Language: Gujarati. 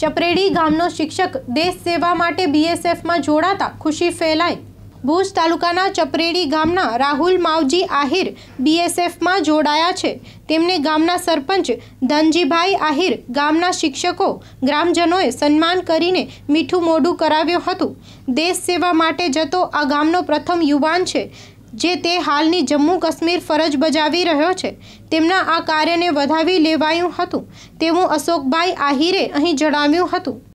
ચપરેડી ગામનો શિક્ષક દેશ સેવા માટે બીએસએફમાં જોડાતા ખુશી ફેલાઈ ભુજ તાલુકાના ચપરેડી ગામના રાહુલ માવજી આહિર બીએસએફમાં જોડાયા છે તેમને ગામના સરપંચ ધનજીભાઈ આહિર ગામના શિક્ષકો ગ્રામજનોએ સન્માન કરીને મીઠું મોઢું કરાવ્યું હતું દેશ સેવા માટે જતો આ ગામનો પ્રથમ યુવાન છે જે તે હાલની જમ્મુ કાશ્મીર ફરજ બજાવી રહ્યો છે તેમના આ કાર્યને વધાવી લેવાયું હતું તેવું અશોકભાઈ આહિરે અહીં જણાવ્યું હતું